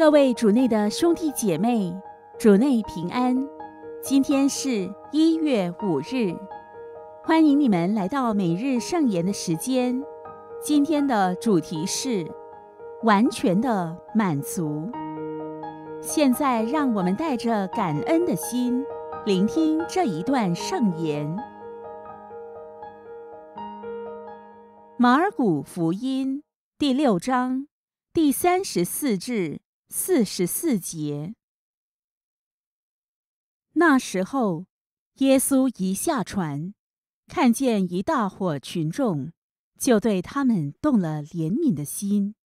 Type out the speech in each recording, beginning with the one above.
各位主内的兄弟姐妹，主内平安。今天是一月五日，欢迎你们来到每日圣言的时间。今天的主题是完全的满足。现在让我们带着感恩的心，聆听这一段圣言。马尔谷福音第六章第三十四至。四十四节。那时候，耶稣一下船，看见一大伙群众，就对他们动了怜悯的心，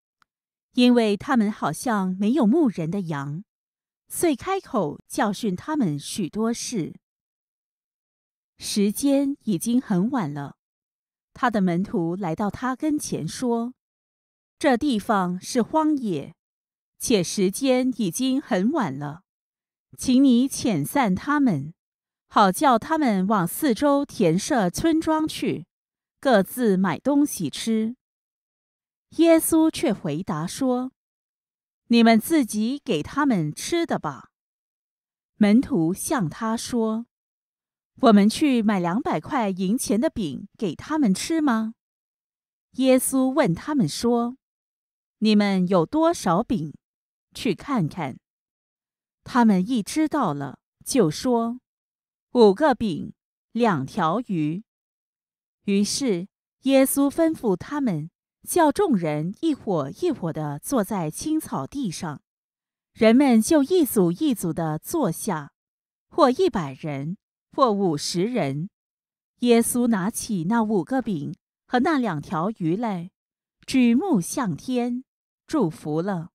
因为他们好像没有牧人的羊，遂开口教训他们许多事。时间已经很晚了，他的门徒来到他跟前说：“这地方是荒野。”且时间已经很晚了，请你遣散他们，好叫他们往四周田舍村庄去，各自买东西吃。耶稣却回答说：“你们自己给他们吃的吧。”门徒向他说：“我们去买两百块银钱的饼给他们吃吗？”耶稣问他们说：“你们有多少饼？”去看看，他们一知道了，就说：“五个饼，两条鱼。”于是耶稣吩咐他们叫众人一伙一伙的坐在青草地上，人们就一组一组的坐下，或一百人，或五十人。耶稣拿起那五个饼和那两条鱼来，举目向天祝福了。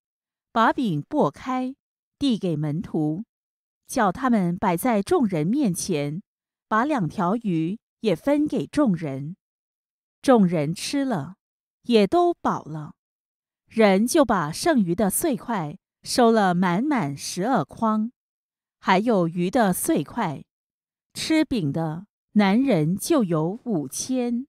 把饼剥开，递给门徒，叫他们摆在众人面前，把两条鱼也分给众人。众人吃了，也都饱了。人就把剩余的碎块收了满满十二筐，还有鱼的碎块。吃饼的男人就有五千。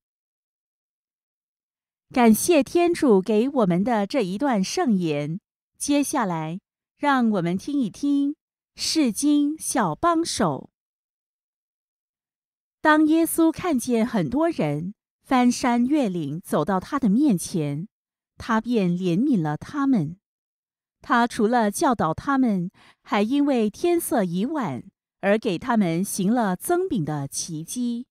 感谢天主给我们的这一段圣言。接下来，让我们听一听《诗经小帮手》。当耶稣看见很多人翻山越岭走到他的面前，他便怜悯了他们。他除了教导他们，还因为天色已晚而给他们行了增饼的奇迹。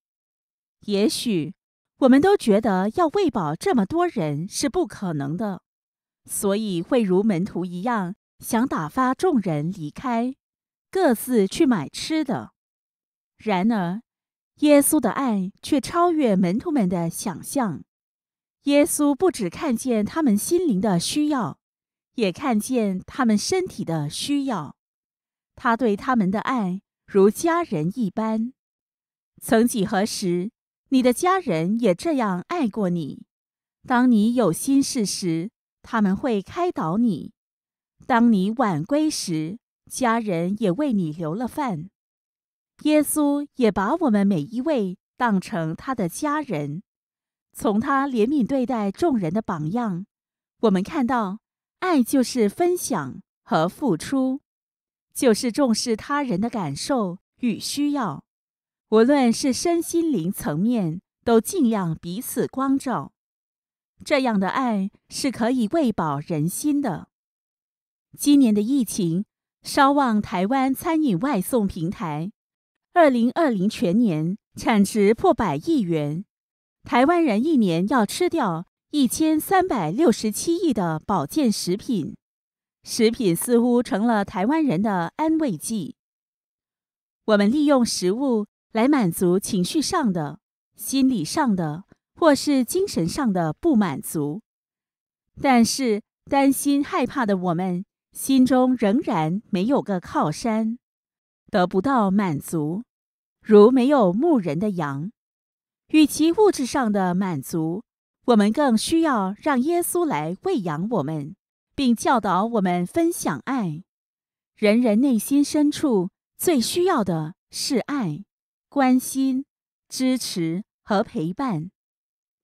也许，我们都觉得要喂饱这么多人是不可能的。所以会如门徒一样，想打发众人离开，各自去买吃的。然而，耶稣的爱却超越门徒们的想象。耶稣不只看见他们心灵的需要，也看见他们身体的需要。他对他们的爱如家人一般。曾几何时，你的家人也这样爱过你？当你有心事时。他们会开导你。当你晚归时，家人也为你留了饭。耶稣也把我们每一位当成他的家人。从他怜悯对待众人的榜样，我们看到爱就是分享和付出，就是重视他人的感受与需要。无论是身心灵层面，都尽量彼此光照。这样的爱是可以喂饱人心的。今年的疫情，稍望台湾餐饮外送平台，二零二零全年产值破百亿元。台湾人一年要吃掉一千三百六十七亿的保健食品，食品似乎成了台湾人的安慰剂。我们利用食物来满足情绪上的、心理上的。或是精神上的不满足，但是担心害怕的我们心中仍然没有个靠山，得不到满足，如没有牧人的羊。与其物质上的满足，我们更需要让耶稣来喂养我们，并教导我们分享爱。人人内心深处最需要的是爱、关心、支持和陪伴。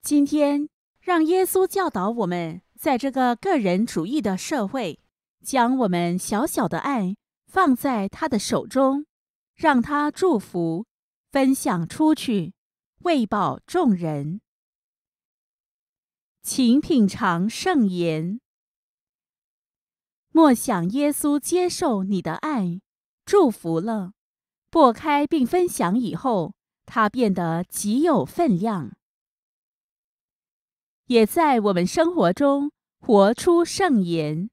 今天，让耶稣教导我们，在这个个人主义的社会，将我们小小的爱放在他的手中，让他祝福、分享出去，喂饱众人。请品尝圣言，莫想耶稣接受你的爱，祝福了，拨开并分享以后，他变得极有分量。也在我们生活中活出圣言，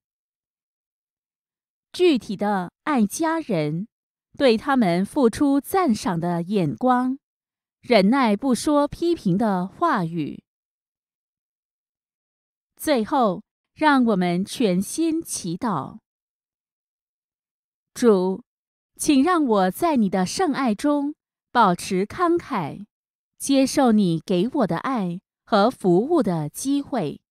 具体的爱家人，对他们付出赞赏的眼光，忍耐不说批评的话语。最后，让我们全心祈祷：主，请让我在你的圣爱中保持慷慨，接受你给我的爱。和服务的机会。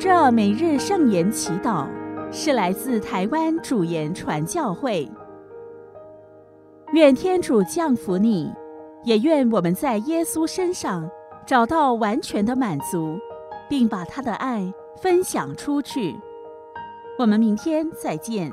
这每日圣言祈祷是来自台湾主言传教会。愿天主降福你，也愿我们在耶稣身上找到完全的满足，并把他的爱分享出去。我们明天再见。